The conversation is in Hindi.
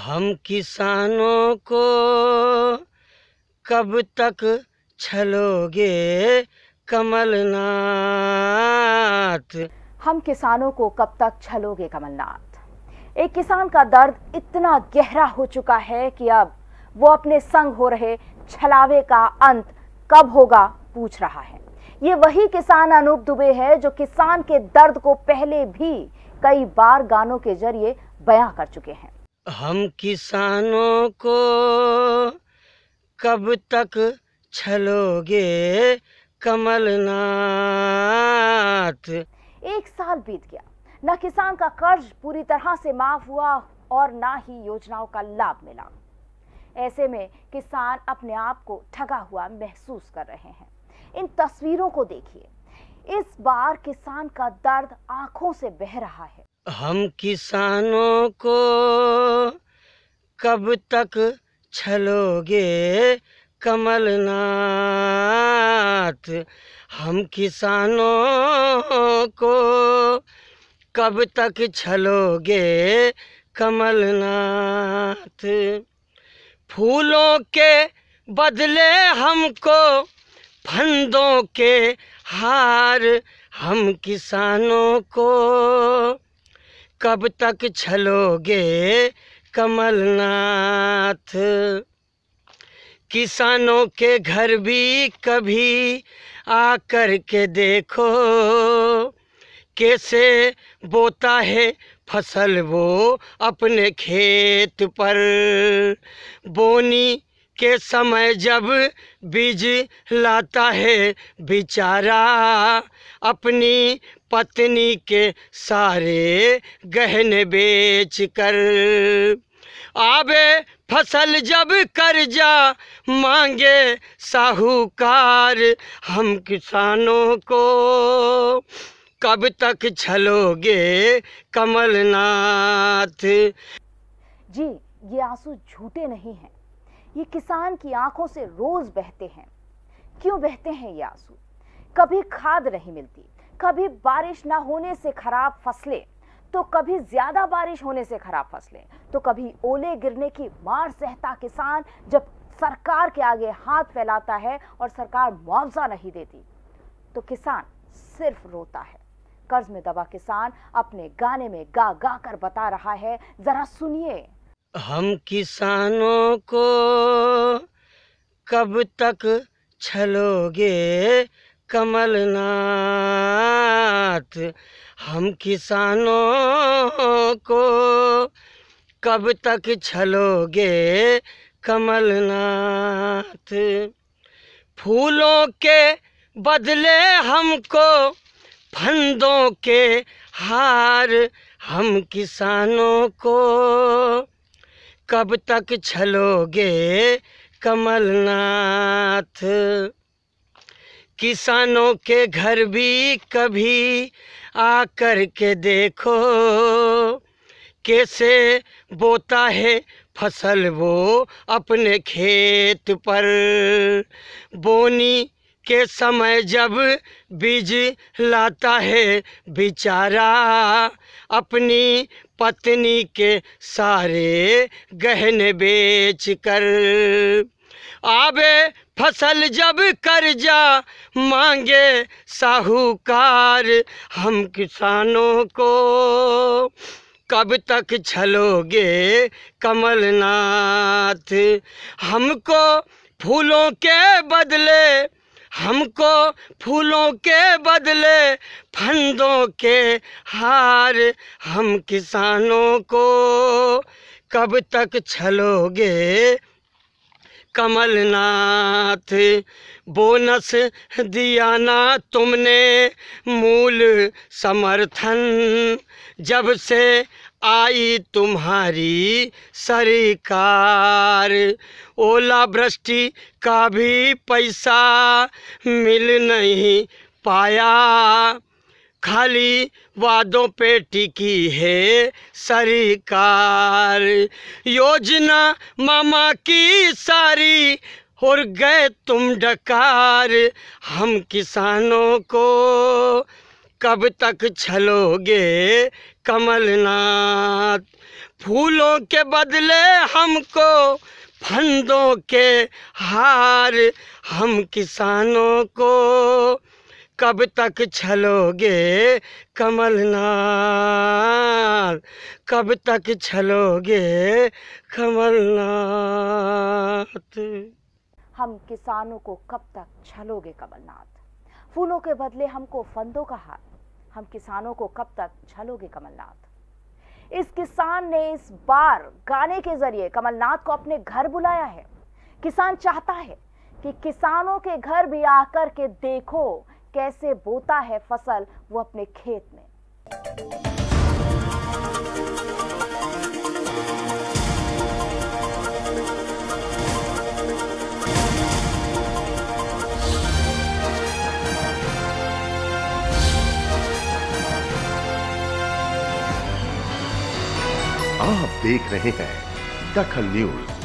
हम किसानों को कब तक छलोगे कमलनाथ हम किसानों को कब तक छलोगे कमलनाथ एक किसान का दर्द इतना गहरा हो चुका है कि अब वो अपने संग हो रहे छलावे का अंत कब होगा पूछ रहा है ये वही किसान अनूप दुबे है जो किसान के दर्द को पहले भी कई बार गानों के जरिए बयां कर चुके हैं हम किसानों को कब तक छलोगे कमलनाथ एक साल बीत गया न किसान का कर्ज पूरी तरह से माफ हुआ और ना ही योजनाओं का लाभ मिला ऐसे में किसान अपने आप को ठगा हुआ महसूस कर रहे हैं इन तस्वीरों को देखिए इस बार किसान का दर्द आंखों से बह रहा है हम किसानों को कब तक छलोगे कमलनाथ हम किसानों को कब तक छलोगे कमलनाथ फूलों के बदले हमको फंदों के हार हम किसानों को कब तक छलोगे कमलनाथ किसानों के घर भी कभी आकर के देखो कैसे बोता है फसल वो अपने खेत पर बोनी के समय जब बीज लाता है बेचारा अपनी पत्नी के सारे गहने बेच कर आबे फसल जब कर्जा मांगे साहूकार हम किसानों को कब तक छलोगे कमलनाथ जी ये आंसू झूठे नहीं हैं ये किसान की आंखों से रोज बहते हैं क्यों बहते हैं ये आंसू कभी खाद नहीं मिलती कभी बारिश ना होने से खराब फसलें तो कभी ज्यादा बारिश होने से खराब फसलें तो कभी ओले गिरने की मार सहता किसान जब सरकार के आगे हाथ फैलाता है और सरकार मुआवजा नहीं देती तो किसान सिर्फ रोता है कर्ज में दबा किसान अपने गाने में गा गा कर बता रहा है जरा सुनिए हम किसानों को कब तक छलोगे कमलनाथ हम किसानों को कब तक छलोगे कमलनाथ फूलों के बदले हमको फंदों के हार हम किसानों को कब तक छलोगे कमलनाथ किसानों के घर भी कभी आ कर के देखो कैसे बोता है फसल वो अपने खेत पर बोनी के समय जब बीज लाता है बेचारा अपनी पत्नी के सारे गहने बेच कर आबे फसल जब कर्जा मांगे साहूकार हम किसानों को कब तक छलोगे कमलनाथ हमको फूलों के बदले हमको फूलों के बदले फंदों के हार हम किसानों को कब तक छलोगे कमलनाथ बोनस दिया ना तुमने मूल समर्थन जब से आई तुम्हारी सरकार ओलावृष्टि का भी पैसा मिल नहीं पाया खाली वादों पे टिकी है सरकार योजना मामा की सारी और गए तुम डकार हम किसानों को कब तक छलोगे कमलनाथ फूलों के बदले हमको फंदों के हार हम किसानों को कब तक छलोगे कमलनाथ कब तक छलोगे कमलनाथ हम किसानों को कब तक छलोगे कमलनाथ फूलों के बदले हमको फंदों का हाथ हम किसानों को कब तक छलोगे कमलनाथ इस किसान ने इस बार गाने के जरिए कमलनाथ को अपने घर बुलाया है किसान चाहता है कि किसानों के घर भी आकर के देखो कैसे बोता है फसल वो अपने खेत में आप देख रहे हैं दखल न्यूज